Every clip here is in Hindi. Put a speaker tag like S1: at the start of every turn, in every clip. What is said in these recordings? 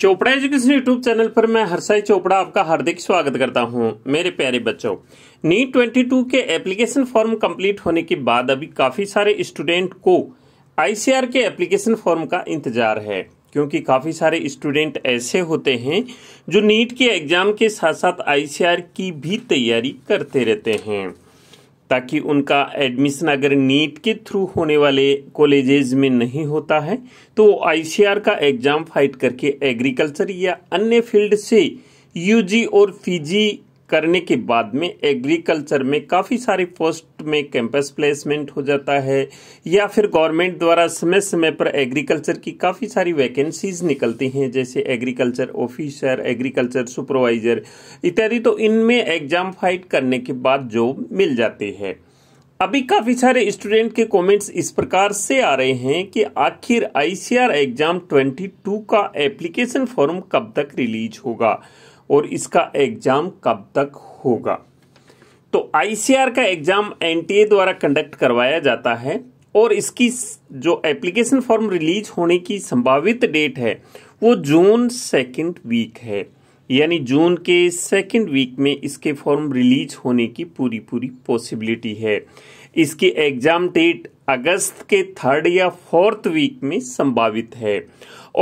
S1: चोपड़ा एजुकेशन यूट्यूब चैनल पर मैं हर्षाई चोपड़ा आपका हार्दिक स्वागत करता हूं मेरे प्यारे बच्चों नीट टू के एप्लीकेशन फॉर्म कंप्लीट होने के बाद अभी काफ़ी सारे स्टूडेंट को आईसीआर के एप्लीकेशन फॉर्म का इंतजार है क्योंकि काफ़ी सारे स्टूडेंट ऐसे होते हैं जो नीट के एग्ज़ाम के साथ साथ आईसीआर की भी तैयारी करते रहते हैं ताकि उनका एडमिशन अगर नीट के थ्रू होने वाले कॉलेजेस में नहीं होता है तो वो आईसीआर का एग्ज़ाम फाइट करके एग्रीकल्चर या अन्य फील्ड से यूजी और पीजी करने के बाद में एग्रीकल्चर में काफ़ी सारे पोस्ट में कैंपस प्लेसमेंट हो जाता है या फिर गवर्नमेंट द्वारा समय समय पर एग्रीकल्चर की काफ़ी सारी वैकेंसीज निकलती हैं जैसे एग्रीकल्चर ऑफिसर एग्रीकल्चर सुपरवाइजर इत्यादि तो इनमें एग्जाम फाइट करने के बाद जॉब मिल जाती है अभी काफ़ी सारे स्टूडेंट के कमेंट्स इस प्रकार से आ रहे हैं कि आखिर आईसीआर एग्जाम 22 का एप्लीकेशन फॉर्म कब तक रिलीज होगा और इसका एग्जाम कब तक होगा तो आईसीआर का एग्जाम एनटीए द्वारा कंडक्ट करवाया जाता है और इसकी जो एप्लीकेशन फॉर्म रिलीज होने की संभावित डेट है वो जून सेकंड वीक है यानी जून के सेकंड वीक में इसके फॉर्म रिलीज होने की पूरी पूरी पॉसिबिलिटी है इसकी एग्जाम डेट अगस्त के थर्ड या फोर्थ वीक में संभावित है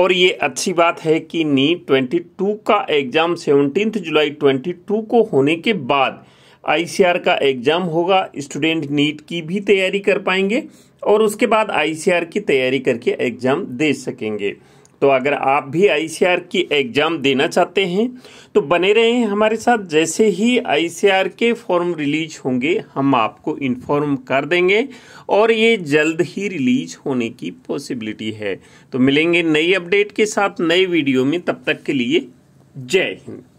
S1: और ये अच्छी बात है कि नीट 22 का एग्जाम 17 जुलाई 22 को होने के बाद आईसीआर का एग्ज़ाम होगा स्टूडेंट नीट की भी तैयारी कर पाएंगे और उसके बाद आईसीआर की तैयारी करके एग्ज़ाम दे सकेंगे तो अगर आप भी आईसीआर की एग्ज़ाम देना चाहते हैं तो बने रहें हमारे साथ जैसे ही आईसीआर के फॉर्म रिलीज होंगे हम आपको इन्फॉर्म कर देंगे और ये जल्द ही रिलीज होने की पॉसिबिलिटी है तो मिलेंगे नई अपडेट के साथ नए वीडियो में तब तक के लिए जय हिंद